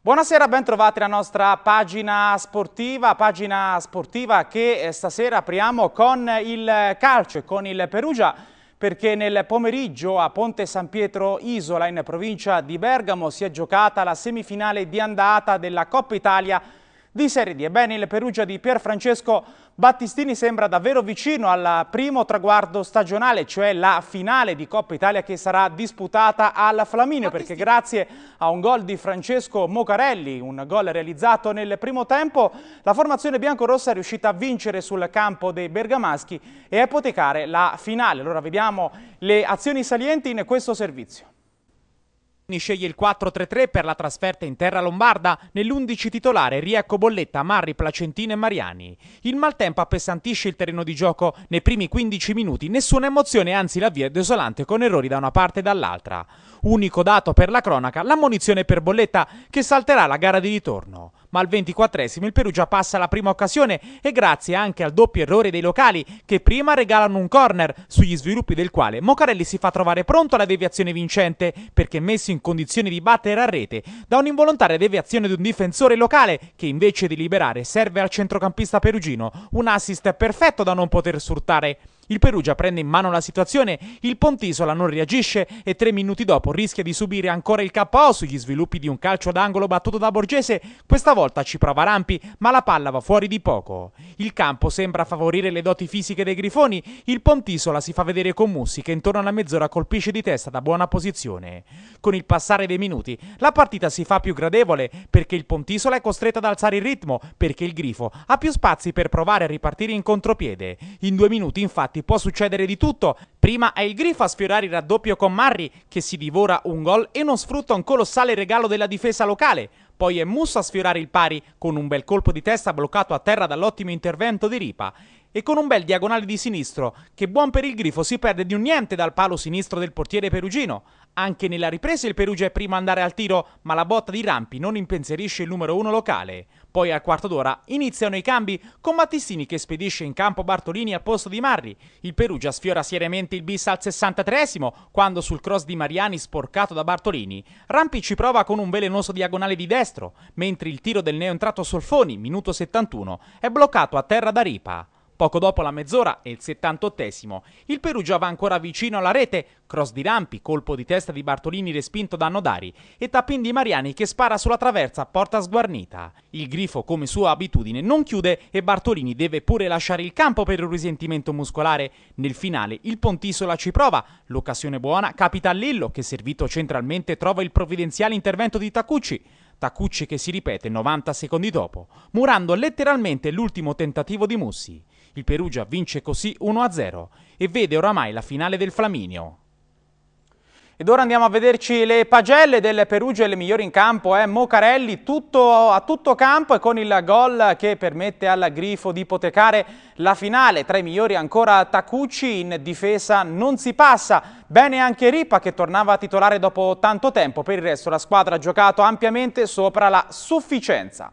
Buonasera, bentrovati alla nostra pagina sportiva, pagina sportiva che eh, stasera apriamo con il calcio e con il Perugia perché nel pomeriggio a Ponte San Pietro Isola in provincia di Bergamo si è giocata la semifinale di andata della Coppa Italia di Serie D. Ebbene, il Perugia di Pierfrancesco Battistini sembra davvero vicino al primo traguardo stagionale, cioè la finale di Coppa Italia che sarà disputata al Flaminio, perché grazie a un gol di Francesco Mocarelli, un gol realizzato nel primo tempo, la formazione biancorossa è riuscita a vincere sul campo dei bergamaschi e a ipotecare la finale. Allora vediamo le azioni salienti in questo servizio. Sceglie il 4-3-3 per la trasferta in terra lombarda nell'11 titolare Riacco Bolletta, Marri, Placentino e Mariani. Il maltempo appesantisce il terreno di gioco nei primi 15 minuti, nessuna emozione, anzi la via è desolante con errori da una parte e dall'altra. Unico dato per la cronaca, l'ammonizione per Bolletta che salterà la gara di ritorno ma al 24esimo il Perugia passa la prima occasione e grazie anche al doppio errore dei locali che prima regalano un corner, sugli sviluppi del quale Mocarelli si fa trovare pronto alla deviazione vincente perché messo in condizione di battere a rete da un'involontaria deviazione di un difensore locale che invece di liberare serve al centrocampista perugino, un assist perfetto da non poter sfruttare. Il Perugia prende in mano la situazione, il Pontisola non reagisce e tre minuti dopo rischia di subire ancora il KO sugli sviluppi di un calcio d'angolo battuto da Borgese, questa volta ci prova Rampi, ma la palla va fuori di poco. Il campo sembra favorire le doti fisiche dei Grifoni, il Pontisola si fa vedere con Mussi che intorno alla mezz'ora colpisce di testa da buona posizione. Con il passare dei minuti la partita si fa più gradevole perché il Pontisola è costretto ad alzare il ritmo, perché il Grifo ha più spazi per provare a ripartire in contropiede. In due minuti infatti può succedere di tutto. Prima è il Grifo a sfiorare il raddoppio con Marri, che si divora un gol e non sfrutta un colossale regalo della difesa locale. Poi è Musso a sfiorare il pari, con un bel colpo di testa bloccato a terra dall'ottimo intervento di Ripa e con un bel diagonale di sinistro, che buon per il grifo si perde di un niente dal palo sinistro del portiere perugino. Anche nella ripresa il Perugia è primo ad andare al tiro, ma la botta di Rampi non impensierisce il numero uno locale. Poi al quarto d'ora iniziano i cambi, con Mattissini che spedisce in campo Bartolini al posto di Marri. Il Perugia sfiora seriamente il bis al 63 quando sul cross di Mariani sporcato da Bartolini, Rampi ci prova con un velenoso diagonale di destro, mentre il tiro del neoentrato Solfoni, minuto 71, è bloccato a terra da Ripa. Poco dopo la mezz'ora e il 78esimo, il Perugia va ancora vicino alla rete, cross di Rampi, colpo di testa di Bartolini respinto da Nodari e tappin di Mariani che spara sulla traversa a porta sguarnita. Il grifo, come sua abitudine, non chiude e Bartolini deve pure lasciare il campo per un risentimento muscolare. Nel finale il Pontisola ci prova, l'occasione buona capita a Lillo che servito centralmente trova il provvidenziale intervento di Tacucci. Tacucci che si ripete 90 secondi dopo, murando letteralmente l'ultimo tentativo di Mussi. Il Perugia vince così 1-0 e vede oramai la finale del Flaminio. Ed ora andiamo a vederci le pagelle del Perugia e le migliori in campo. Eh? Mocarelli tutto, a tutto campo e con il gol che permette al Grifo di ipotecare la finale. Tra i migliori ancora Tacucci, in difesa non si passa. Bene anche Ripa che tornava a titolare dopo tanto tempo. Per il resto la squadra ha giocato ampiamente sopra la sufficienza.